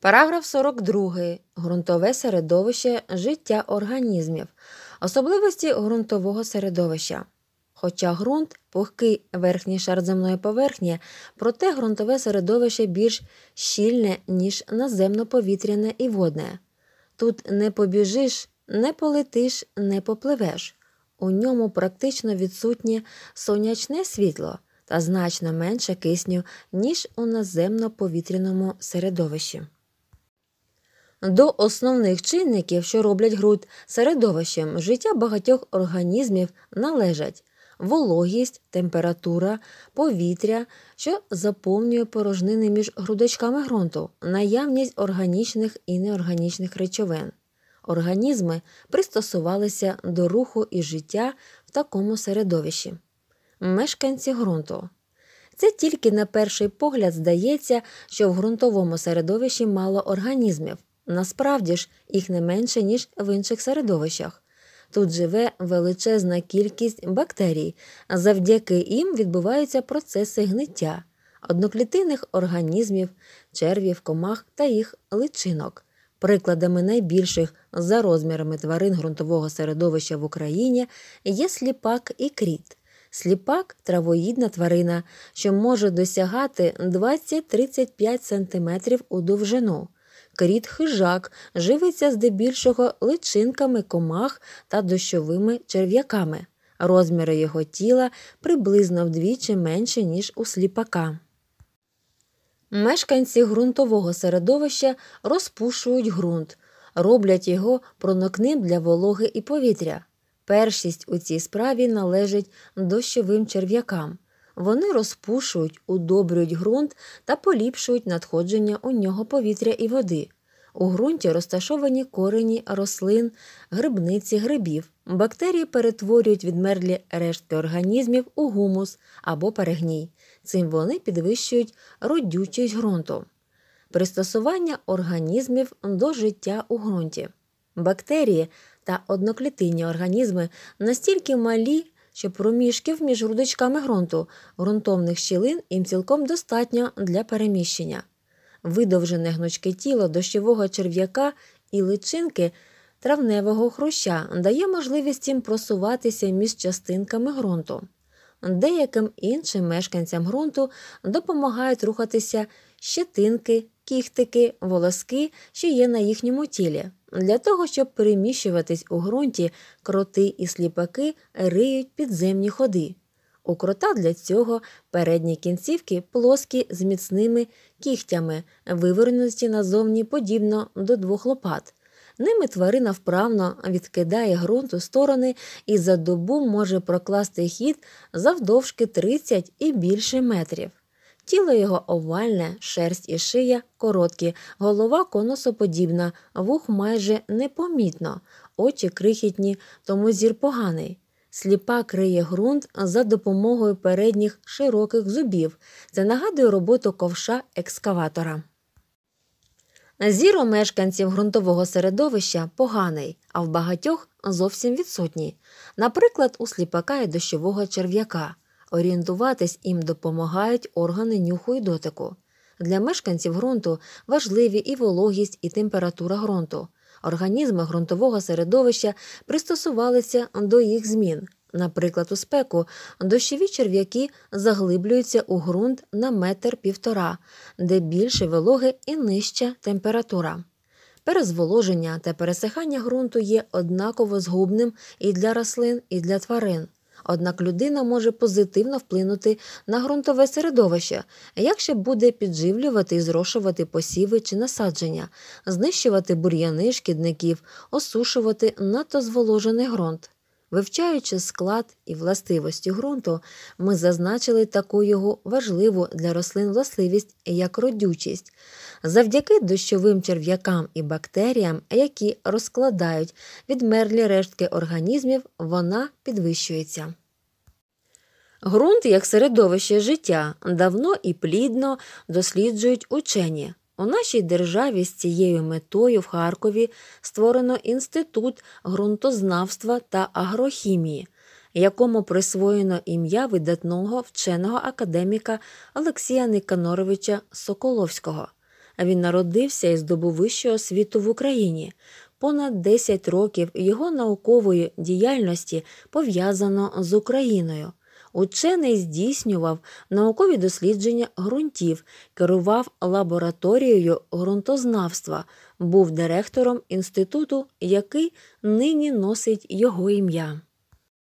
Параграф 42. Грунтове середовище життя організмів, особливості ґрунтового середовища. Хоча ґрунт пухкий верхній шар земної поверхні, проте ґрунтове середовище більш щільне, ніж наземно-повітряне і водне. Тут не побіжиш, не полетиш, не попливеш. У ньому практично відсутнє сонячне світло та значно менше кисню, ніж у наземно-повітряному середовищі до основних чинників, що роблять ґрунт середовищем життя багатьох організмів належать вологість, температура, повітря, що заповнює порожнини між грудочками ґрунту, наявність органічних і неорганічних речовин. Організми пристосувалися до руху і життя в такому середовищі. Мешканці ґрунту. Це тільки на перший погляд здається, що в ґрунтовому середовищі мало організмів, Насправді ж їх не менше, ніж в інших середовищах. Тут живе величезна кількість бактерій, а завдяки їм відбуваються процеси гниття, одноклітинних організмів, червів, комах та їх личинок. Прикладами найбільших за розмірами тварин ґрунтового середовища в Україні є сліпак і кріт. Сліпак травоїдна тварина, що може досягати 20-35 см у довжину кріт хижак живиться здебільшого личинками комах та дощовими черв'яками. Розміри його тіла приблизно вдвічі менше, ніж у сліпака. Мешканці ґрунтового середовища розпушують ґрунт, роблять його проникним для вологи і повітря. Першість у цій справі належить дощовим черв'якам. Вони розпушують, удобрюють ґрунт та поліпшують надходження у нього повітря і води. У ґрунті розташовані корені рослин, грибниці грибів. Бактерії перетворюють відмерлі рештки організмів у гумус або перегній. Цим вони підвищують родючість ґрунту. Пристосування організмів до життя у ґрунті. Бактерії та одноклітинні організми настільки малі, що проміжків між рудичками ґрунту, ґрунтовних щілин їм цілком достатньо для переміщення. Видовжене гнучке тіло дощового черв'яка і личинки травневого хруща дає можливість їм просуватися між частинками ґрунту. Деяким іншим мешканцям ґрунту допомагають рухатися щетинки, кіхтики, волоски, що є на їхньому тілі. Для того, щоб переміщуватись у ґрунті, кроти і сліпаки риють підземні ходи. У крота для цього передні кінцівки плоскі з міцними кігтями, вивернуті назовні подібно до двох лопат. Ними тварина вправно відкидає ґрунт у сторони і за добу може прокласти хід завдовжки 30 і більше метрів. Тіло його овальне, шерсть і шия короткі, голова конусоподібна, вух майже непомітно, очі крихітні, тому зір поганий. Сліпа криє ґрунт за допомогою передніх широких зубів. Це нагадує роботу ковша екскаватора. Зір у мешканців ґрунтового середовища поганий, а в багатьох зовсім відсутній. Наприклад, у сліпака і дощового черв'яка. Орієнтуватись їм допомагають органи нюху і дотику. Для мешканців ґрунту важливі і вологість, і температура ґрунту. Організми ґрунтового середовища пристосувалися до їх змін. Наприклад, у спеку дощові черв'яки заглиблюються у ґрунт на метр півтора, де більше вологи і нижча температура. Перезволоження та пересихання ґрунту є однаково згубним і для рослин, і для тварин. Однак людина може позитивно вплинути на ґрунтове середовище, якщо буде підживлювати і зрошувати посіви чи насадження, знищувати бур'яни шкідників, осушувати надто зволожений ґрунт. Вивчаючи склад і властивості ґрунту, ми зазначили таку його важливу для рослин властивість, як родючість. Завдяки дощовим черв'якам і бактеріям, які розкладають відмерлі рештки організмів, вона підвищується. Грунт як середовище життя давно і плідно досліджують учені. У нашій державі з цією метою в Харкові створено інститут ґрунтознавства та агрохімії, якому присвоєно ім'я видатного вченого академіка Олексія Никаноровича Соколовського. Він народився і здобув вищу освіту в Україні. Понад 10 років його наукової діяльності пов'язано з Україною. Учений здійснював наукові дослідження ґрунтів, керував лабораторією ґрунтознавства, був директором інституту, який нині носить його ім'я.